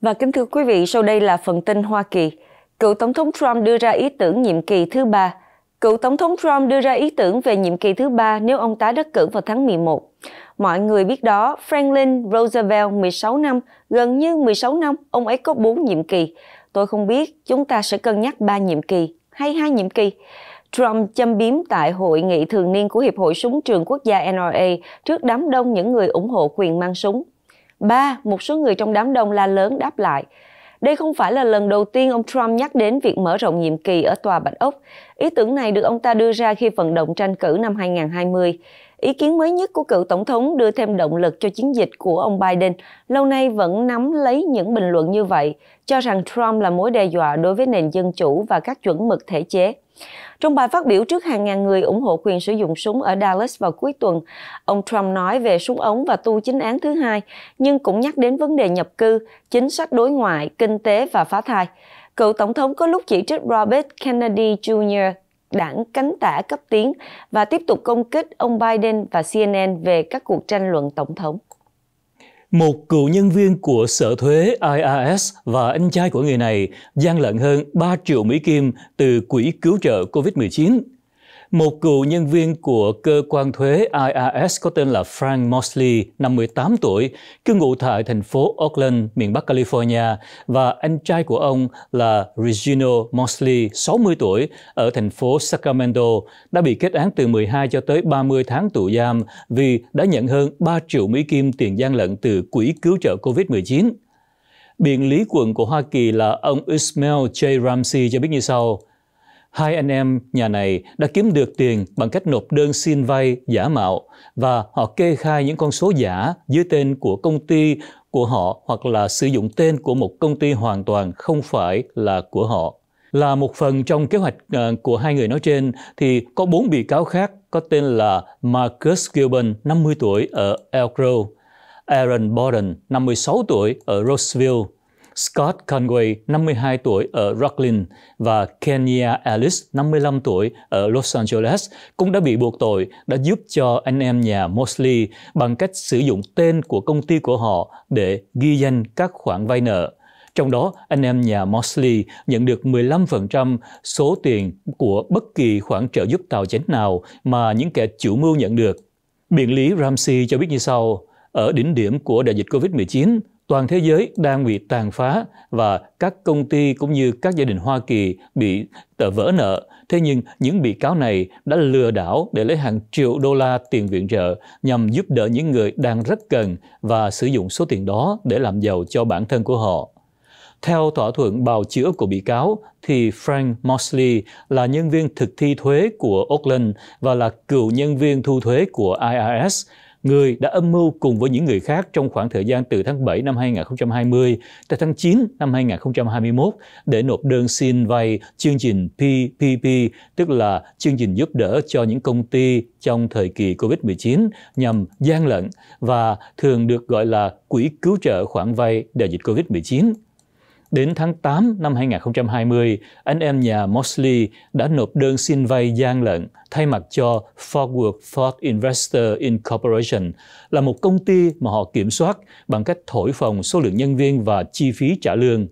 Và kính thưa quý vị, sau đây là phần tin Hoa Kỳ. Cựu Tổng thống Trump đưa ra ý tưởng nhiệm kỳ thứ ba. Cựu Tổng thống Trump đưa ra ý tưởng về nhiệm kỳ thứ ba nếu ông tái đắc cử vào tháng 11. Mọi người biết đó, Franklin Roosevelt 16 năm, gần như 16 năm, ông ấy có 4 nhiệm kỳ. Tôi không biết, chúng ta sẽ cân nhắc 3 nhiệm kỳ hay 2 nhiệm kỳ. Trump châm biếm tại hội nghị thường niên của Hiệp hội Súng trường quốc gia NRA trước đám đông những người ủng hộ quyền mang súng. Ba, một số người trong đám đông la lớn đáp lại. Đây không phải là lần đầu tiên ông Trump nhắc đến việc mở rộng nhiệm kỳ ở Tòa Bạch Ốc. Ý tưởng này được ông ta đưa ra khi vận động tranh cử năm 2020. Ý kiến mới nhất của cựu tổng thống đưa thêm động lực cho chiến dịch của ông Biden, lâu nay vẫn nắm lấy những bình luận như vậy, cho rằng Trump là mối đe dọa đối với nền dân chủ và các chuẩn mực thể chế. Trong bài phát biểu trước hàng ngàn người ủng hộ quyền sử dụng súng ở Dallas vào cuối tuần, ông Trump nói về súng ống và tu chính án thứ hai, nhưng cũng nhắc đến vấn đề nhập cư, chính sách đối ngoại, kinh tế và phá thai. Cựu tổng thống có lúc chỉ trích Robert Kennedy Jr đảng cánh tả cấp tiến và tiếp tục công kích ông Biden và CNN về các cuộc tranh luận tổng thống. Một cựu nhân viên của Sở Thuế IRS và anh trai của người này gian lận hơn 3 triệu Mỹ Kim từ Quỹ Cứu trợ COVID-19 một cựu nhân viên của cơ quan thuế IRS có tên là Frank Mosley, năm 18 tuổi, cư ngụ tại thành phố Oakland, miền Bắc California, và anh trai của ông là Regino Mosley, 60 tuổi, ở thành phố Sacramento, đã bị kết án từ 12 cho tới 30 tháng tù giam vì đã nhận hơn 3 triệu Mỹ Kim tiền gian lận từ Quỹ cứu trợ COVID-19. Biện lý quận của Hoa Kỳ là ông Ismail J. Ramsey cho biết như sau – hai anh em nhà này đã kiếm được tiền bằng cách nộp đơn xin vay giả mạo và họ kê khai những con số giả dưới tên của công ty của họ hoặc là sử dụng tên của một công ty hoàn toàn không phải là của họ. Là một phần trong kế hoạch ờ, của hai người nói trên thì có bốn bị cáo khác có tên là Marcus Gilbin, 50 tuổi ở Elk Grove, Aaron Borden, 56 tuổi ở Roseville, Scott Conway, 52 tuổi ở Rocklin và Kenya Ellis, 55 tuổi ở Los Angeles, cũng đã bị buộc tội đã giúp cho anh em nhà Mosley bằng cách sử dụng tên của công ty của họ để ghi danh các khoản vay nợ. Trong đó, anh em nhà Mosley nhận được 15% số tiền của bất kỳ khoản trợ giúp tàu chính nào mà những kẻ chủ mưu nhận được. Biện lý Ramsey cho biết như sau, ở đỉnh điểm của đại dịch COVID-19, toàn thế giới đang bị tàn phá và các công ty cũng như các gia đình Hoa Kỳ bị vỡ nợ. Thế nhưng những bị cáo này đã lừa đảo để lấy hàng triệu đô la tiền viện trợ nhằm giúp đỡ những người đang rất cần và sử dụng số tiền đó để làm giàu cho bản thân của họ. Theo thỏa thuận bào chữa của bị cáo, thì Frank Mosley là nhân viên thực thi thuế của Oakland và là cựu nhân viên thu thuế của IRS người đã âm mưu cùng với những người khác trong khoảng thời gian từ tháng 7 năm 2020 tới tháng 9 năm 2021 để nộp đơn xin vay chương trình PPP, tức là chương trình giúp đỡ cho những công ty trong thời kỳ COVID-19 nhằm gian lận và thường được gọi là quỹ cứu trợ khoản vay đại dịch COVID-19. Đến tháng 8 năm 2020, anh em nhà Mosley đã nộp đơn xin vay gian lận thay mặt cho Forward Ford Investor Incorporation, là một công ty mà họ kiểm soát bằng cách thổi phồng số lượng nhân viên và chi phí trả lương.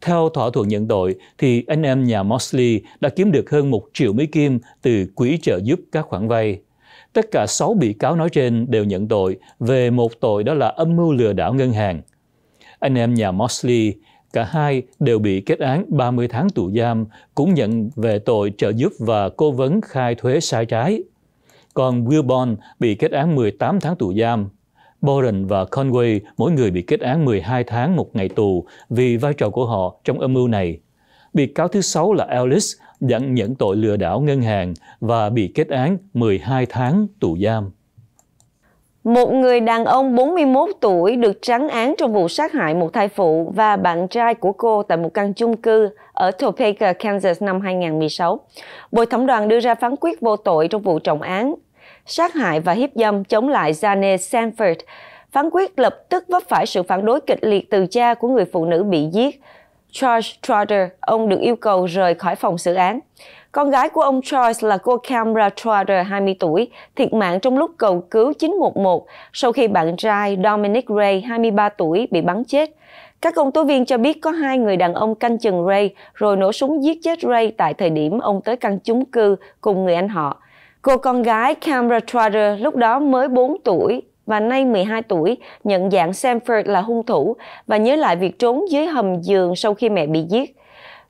Theo thỏa thuận nhận tội, thì anh em nhà Mosley đã kiếm được hơn 1 triệu Mỹ Kim từ quỹ trợ giúp các khoản vay. Tất cả 6 bị cáo nói trên đều nhận tội về một tội đó là âm mưu lừa đảo ngân hàng. Anh em nhà Mosley Cả hai đều bị kết án 30 tháng tù giam, cũng nhận về tội trợ giúp và cố vấn khai thuế sai trái. Còn Wilbon bị kết án 18 tháng tù giam. Boren và Conway mỗi người bị kết án 12 tháng một ngày tù vì vai trò của họ trong âm mưu này. Bị cáo thứ sáu là Ellis nhận nhận tội lừa đảo ngân hàng và bị kết án 12 tháng tù giam. Một người đàn ông 41 tuổi được trắng án trong vụ sát hại một thai phụ và bạn trai của cô tại một căn chung cư ở Topeka, Kansas năm 2016. Bồi thẩm đoàn đưa ra phán quyết vô tội trong vụ trọng án sát hại và hiếp dâm chống lại Zane Sanford. Phán quyết lập tức vấp phải sự phản đối kịch liệt từ cha của người phụ nữ bị giết. Charles Trotter, ông được yêu cầu rời khỏi phòng xử án. Con gái của ông Choice là cô Camra Trotter, 20 tuổi, thiệt mạng trong lúc cầu cứu 911 sau khi bạn trai Dominic Ray, 23 tuổi, bị bắn chết. Các công tố viên cho biết có hai người đàn ông canh chừng Ray rồi nổ súng giết chết Ray tại thời điểm ông tới căn chung cư cùng người anh họ. Cô con gái Camra Trotter lúc đó mới 4 tuổi và nay 12 tuổi, nhận dạng Sanford là hung thủ và nhớ lại việc trốn dưới hầm giường sau khi mẹ bị giết.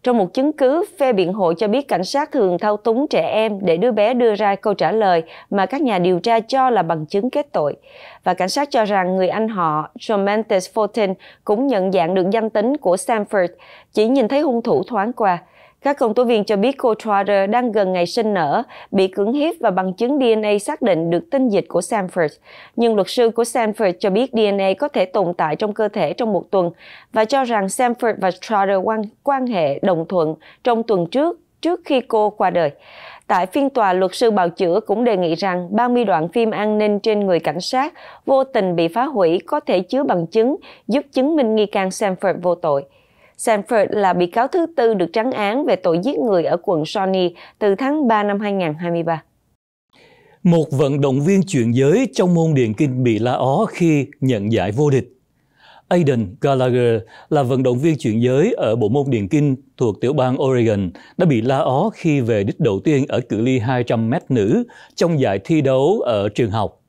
Trong một chứng cứ, phe biện hộ cho biết cảnh sát thường thao túng trẻ em để đứa bé đưa ra câu trả lời mà các nhà điều tra cho là bằng chứng kết tội. Và cảnh sát cho rằng người anh họ John Mantes Fulton cũng nhận dạng được danh tính của Sanford, chỉ nhìn thấy hung thủ thoáng qua. Các công tố viên cho biết cô Trotter đang gần ngày sinh nở, bị cưỡng hiếp và bằng chứng DNA xác định được tinh dịch của Sanford. Nhưng luật sư của Sanford cho biết DNA có thể tồn tại trong cơ thể trong một tuần và cho rằng Sanford và Trotter quan, quan hệ đồng thuận trong tuần trước, trước khi cô qua đời. Tại phiên tòa, luật sư bào chữa cũng đề nghị rằng 30 đoạn phim an ninh trên người cảnh sát vô tình bị phá hủy có thể chứa bằng chứng giúp chứng minh nghi can Sanford vô tội. Sanford là bị cáo thứ tư được trắng án về tội giết người ở quận Shawnee từ tháng 3 năm 2023. Một vận động viên chuyển giới trong môn điền kinh bị la ó khi nhận giải vô địch. Aiden Gallagher là vận động viên chuyển giới ở bộ môn điền kinh thuộc tiểu bang Oregon đã bị la ó khi về đích đầu tiên ở cự ly 200m nữ trong giải thi đấu ở trường học.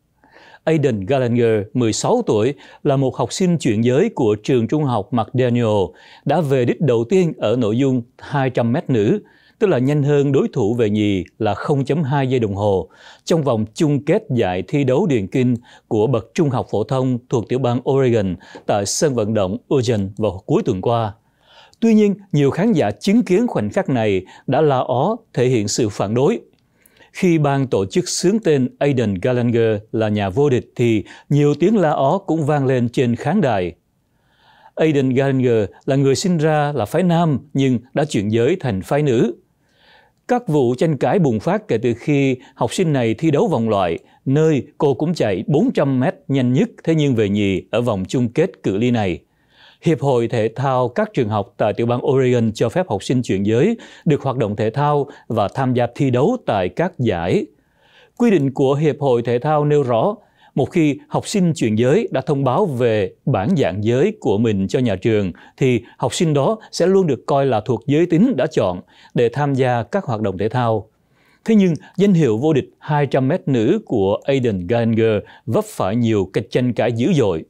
Aiden Gallagher, 16 tuổi, là một học sinh chuyển giới của trường trung học McDaniel, đã về đích đầu tiên ở nội dung 200m nữ, tức là nhanh hơn đối thủ về nhì là 0.2 giây đồng hồ, trong vòng chung kết giải thi đấu điền kinh của bậc trung học phổ thông thuộc tiểu bang Oregon tại sân vận động Eugene vào cuối tuần qua. Tuy nhiên, nhiều khán giả chứng kiến khoảnh khắc này đã la ó thể hiện sự phản đối khi ban tổ chức sướng tên Aidan Gallagher là nhà vô địch thì nhiều tiếng la ó cũng vang lên trên khán đài. Aidan Gallagher là người sinh ra là phái nam nhưng đã chuyển giới thành phái nữ. Các vụ tranh cãi bùng phát kể từ khi học sinh này thi đấu vòng loại, nơi cô cũng chạy 400 mét nhanh nhất thế nhưng về nhì ở vòng chung kết cự ly này. Hiệp hội Thể thao các trường học tại tiểu bang Oregon cho phép học sinh chuyển giới được hoạt động thể thao và tham gia thi đấu tại các giải. Quy định của Hiệp hội Thể thao nêu rõ, một khi học sinh chuyển giới đã thông báo về bản dạng giới của mình cho nhà trường, thì học sinh đó sẽ luôn được coi là thuộc giới tính đã chọn để tham gia các hoạt động thể thao. Thế nhưng, danh hiệu vô địch 200m nữ của Aiden Gallagher vấp phải nhiều cách tranh cãi dữ dội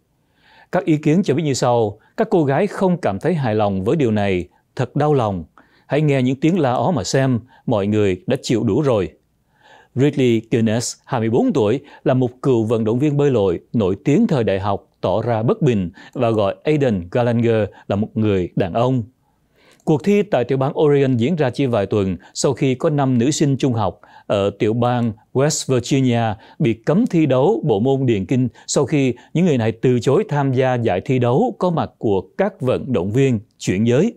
các ý kiến cho biết như sau, các cô gái không cảm thấy hài lòng với điều này, thật đau lòng. Hãy nghe những tiếng la ó mà xem, mọi người đã chịu đủ rồi. Ridley Guinness, 24 tuổi, là một cựu vận động viên bơi lội nổi tiếng thời đại học, tỏ ra bất bình và gọi Aiden Gallagher là một người đàn ông. Cuộc thi tại tiểu bang Oregon diễn ra chỉ vài tuần sau khi có 5 nữ sinh trung học ở tiểu bang West Virginia bị cấm thi đấu bộ môn điền kinh sau khi những người này từ chối tham gia giải thi đấu có mặt của các vận động viên chuyển giới.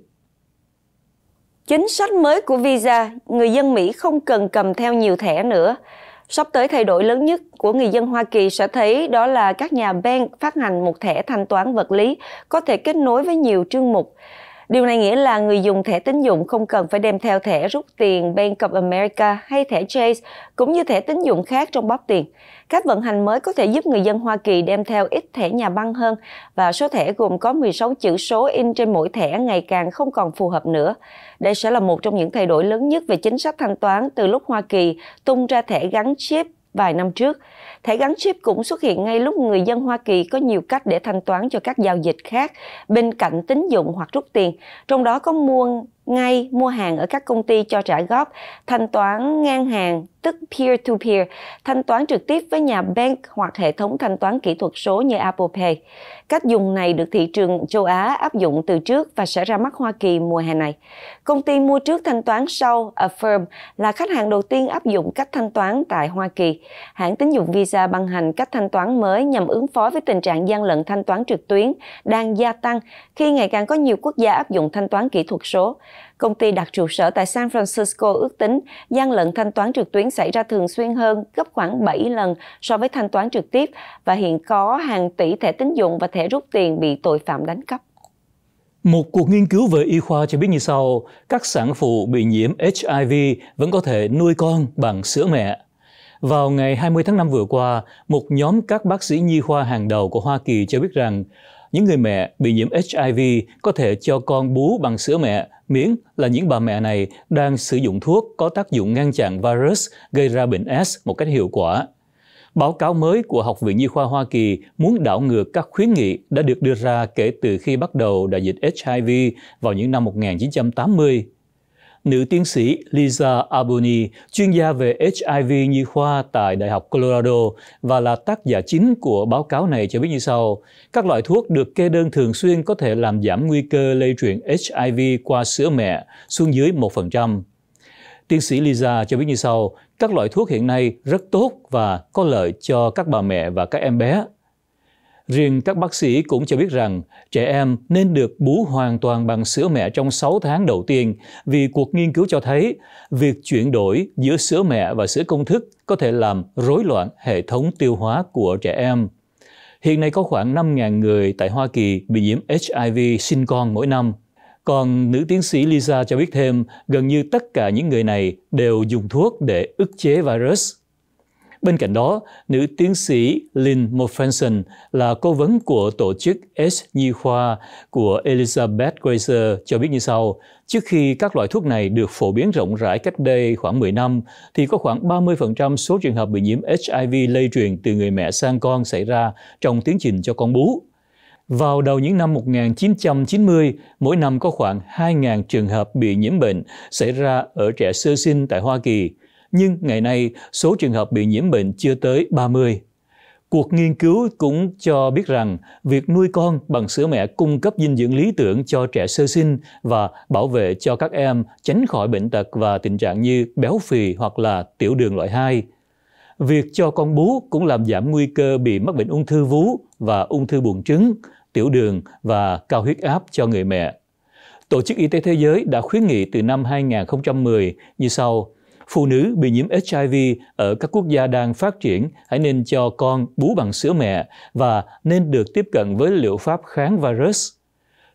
Chính sách mới của visa, người dân Mỹ không cần cầm theo nhiều thẻ nữa. Sắp tới thay đổi lớn nhất của người dân Hoa Kỳ sẽ thấy đó là các nhà bank phát hành một thẻ thanh toán vật lý có thể kết nối với nhiều chương mục. Điều này nghĩa là người dùng thẻ tín dụng không cần phải đem theo thẻ rút tiền Bank of America hay thẻ Chase, cũng như thẻ tín dụng khác trong bóp tiền. Cách vận hành mới có thể giúp người dân Hoa Kỳ đem theo ít thẻ nhà băng hơn và số thẻ gồm có 16 chữ số in trên mỗi thẻ ngày càng không còn phù hợp nữa. Đây sẽ là một trong những thay đổi lớn nhất về chính sách thanh toán từ lúc Hoa Kỳ tung ra thẻ gắn chip vài năm trước. Thẻ gắn chip cũng xuất hiện ngay lúc người dân Hoa Kỳ có nhiều cách để thanh toán cho các giao dịch khác bên cạnh tín dụng hoặc rút tiền, trong đó có mua ngay mua hàng ở các công ty cho trả góp, thanh toán ngang hàng tức peer-to-peer, thanh toán trực tiếp với nhà bank hoặc hệ thống thanh toán kỹ thuật số như Apple Pay. Cách dùng này được thị trường châu Á áp dụng từ trước và sẽ ra mắt Hoa Kỳ mùa hè này. Công ty mua trước thanh toán sau Affirm là khách hàng đầu tiên áp dụng cách thanh toán tại Hoa Kỳ. Hãng tín dụng Visa ban hành cách thanh toán mới nhằm ứng phó với tình trạng gian lận thanh toán trực tuyến đang gia tăng khi ngày càng có nhiều quốc gia áp dụng thanh toán kỹ thuật số. Công ty đặt trụ sở tại San Francisco ước tính gian lận thanh toán trực tuyến xảy ra thường xuyên hơn gấp khoảng 7 lần so với thanh toán trực tiếp và hiện có hàng tỷ thẻ tín dụng và thẻ rút tiền bị tội phạm đánh cắp. Một cuộc nghiên cứu về y khoa cho biết như sau, các sản phụ bị nhiễm HIV vẫn có thể nuôi con bằng sữa mẹ. Vào ngày 20 tháng 5 vừa qua, một nhóm các bác sĩ nhi khoa hàng đầu của Hoa Kỳ cho biết rằng những người mẹ bị nhiễm HIV có thể cho con bú bằng sữa mẹ miễn là những bà mẹ này đang sử dụng thuốc có tác dụng ngăn chặn virus gây ra bệnh S một cách hiệu quả. Báo cáo mới của Học viện Nhi khoa Hoa Kỳ muốn đảo ngược các khuyến nghị đã được đưa ra kể từ khi bắt đầu đại dịch HIV vào những năm 1980 nữ tiến sĩ Lisa Aboni, chuyên gia về HIV nhi khoa tại Đại học Colorado và là tác giả chính của báo cáo này cho biết như sau. Các loại thuốc được kê đơn thường xuyên có thể làm giảm nguy cơ lây truyền HIV qua sữa mẹ xuống dưới 1%. Tiến sĩ Lisa cho biết như sau, các loại thuốc hiện nay rất tốt và có lợi cho các bà mẹ và các em bé Riêng các bác sĩ cũng cho biết rằng trẻ em nên được bú hoàn toàn bằng sữa mẹ trong 6 tháng đầu tiên vì cuộc nghiên cứu cho thấy việc chuyển đổi giữa sữa mẹ và sữa công thức có thể làm rối loạn hệ thống tiêu hóa của trẻ em. Hiện nay có khoảng 5.000 người tại Hoa Kỳ bị nhiễm HIV sinh con mỗi năm. Còn nữ tiến sĩ Lisa cho biết thêm, gần như tất cả những người này đều dùng thuốc để ức chế virus Bên cạnh đó, nữ tiến sĩ Lynn Mofenson là cố vấn của tổ chức S. Nhi Khoa của Elizabeth Grazer cho biết như sau. Trước khi các loại thuốc này được phổ biến rộng rãi cách đây khoảng 10 năm, thì có khoảng 30% số trường hợp bị nhiễm HIV lây truyền từ người mẹ sang con xảy ra trong tiến trình cho con bú. Vào đầu những năm 1990, mỗi năm có khoảng 2.000 trường hợp bị nhiễm bệnh xảy ra ở trẻ sơ sinh tại Hoa Kỳ nhưng ngày nay số trường hợp bị nhiễm bệnh chưa tới 30. Cuộc nghiên cứu cũng cho biết rằng việc nuôi con bằng sữa mẹ cung cấp dinh dưỡng lý tưởng cho trẻ sơ sinh và bảo vệ cho các em tránh khỏi bệnh tật và tình trạng như béo phì hoặc là tiểu đường loại 2. Việc cho con bú cũng làm giảm nguy cơ bị mắc bệnh ung thư vú và ung thư buồng trứng, tiểu đường và cao huyết áp cho người mẹ. Tổ chức Y tế Thế giới đã khuyến nghị từ năm 2010 như sau – Phụ nữ bị nhiễm HIV ở các quốc gia đang phát triển hãy nên cho con bú bằng sữa mẹ và nên được tiếp cận với liệu pháp kháng virus.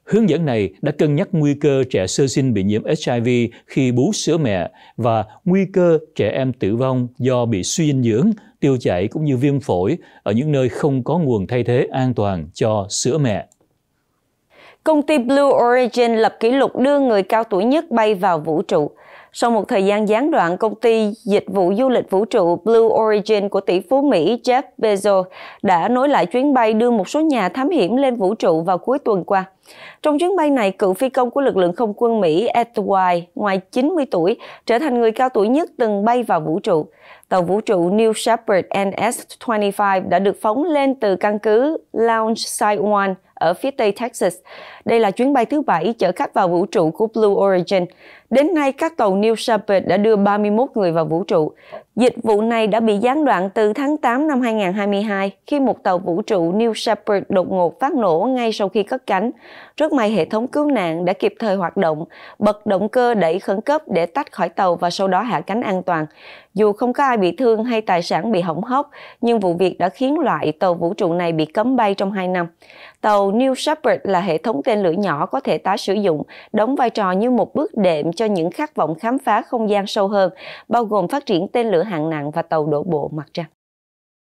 Hướng dẫn này đã cân nhắc nguy cơ trẻ sơ sinh bị nhiễm HIV khi bú sữa mẹ và nguy cơ trẻ em tử vong do bị suy dinh dưỡng, tiêu chảy cũng như viêm phổi ở những nơi không có nguồn thay thế an toàn cho sữa mẹ. Công ty Blue Origin lập kỷ lục đưa người cao tuổi nhất bay vào vũ trụ – sau một thời gian gián đoạn, công ty dịch vụ du lịch vũ trụ Blue Origin của tỷ phú Mỹ Jeff Bezos đã nối lại chuyến bay đưa một số nhà thám hiểm lên vũ trụ vào cuối tuần qua. Trong chuyến bay này, cựu phi công của lực lượng không quân Mỹ Ed White, ngoài 90 tuổi, trở thành người cao tuổi nhất từng bay vào vũ trụ. Tàu vũ trụ New Shepard NS-25 đã được phóng lên từ căn cứ Launch Site One ở phía tây Texas. Đây là chuyến bay thứ bảy chở khách vào vũ trụ của Blue Origin. Đến nay, các tàu New Shepard đã đưa 31 người vào vũ trụ. Dịch vụ này đã bị gián đoạn từ tháng 8 năm 2022 khi một tàu vũ trụ New Shepard đột ngột phát nổ ngay sau khi cất cánh. Rất may hệ thống cứu nạn đã kịp thời hoạt động, bật động cơ đẩy khẩn cấp để tách khỏi tàu và sau đó hạ cánh an toàn. Dù không có ai bị thương hay tài sản bị hỏng hóc, nhưng vụ việc đã khiến loại tàu vũ trụ này bị cấm bay trong 2 năm. Tàu New Shepard là hệ thống tên lửa nhỏ có thể tái sử dụng, đóng vai trò như một bước đệm cho những khát vọng khám phá không gian sâu hơn, bao gồm phát triển tên lửa hạng nặng và tàu đổ bộ mặt trăng.